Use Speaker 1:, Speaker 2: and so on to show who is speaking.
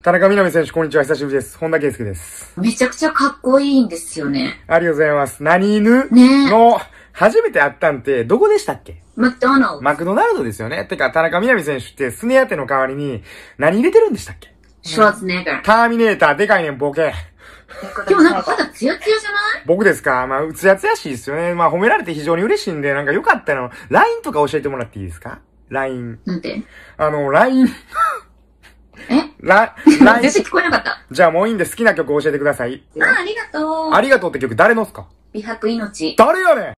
Speaker 1: 田中みな実選手、こんにちは。久しぶりです。本田圭佑です。めち
Speaker 2: ゃくちゃかっこいいんですよね。
Speaker 1: ありがとうございます。何犬の、初めて会ったんって、どこでしたっけマクドナルド。マクドナルドですよね。てか、田中みな実選手って、スネ当ての代わりに、何入れてるんでしたっけショーツネーター。ターミネーター、でかいねん、ボケ。でもなんか肌
Speaker 3: ツヤツヤじゃない
Speaker 1: 僕ですかまあ、ツヤツヤしいですよね。まあ、褒められて非常に嬉しいんで、なんかよかったの。LINE とか教えてもらっていいですか ?LINE。なんてあの、LINE ら、来、全然聞こえなかった。じゃあもういいんで好きな曲教えてください。
Speaker 4: あ、ありがと
Speaker 1: う。ありがとうって曲誰のっす
Speaker 5: か
Speaker 4: 美白命。
Speaker 5: 誰やねん